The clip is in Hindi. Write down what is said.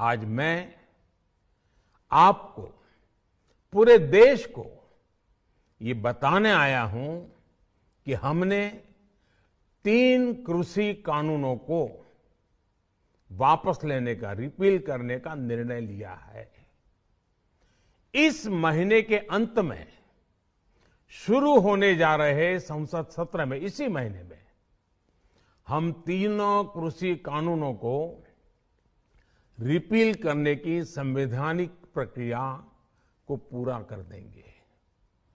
आज मैं आपको पूरे देश को ये बताने आया हूं कि हमने तीन कृषि कानूनों को वापस लेने का रिपील करने का निर्णय लिया है इस महीने के अंत में शुरू होने जा रहे संसद सत्र में इसी महीने में हम तीनों कृषि कानूनों को रिपील करने की संवैधानिक प्रक्रिया को पूरा कर देंगे